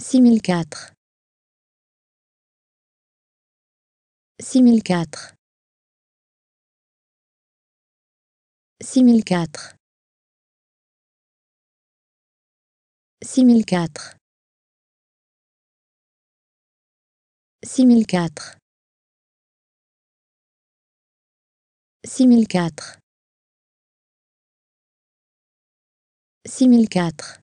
6004 6004 6004 6004 6004 6004 6004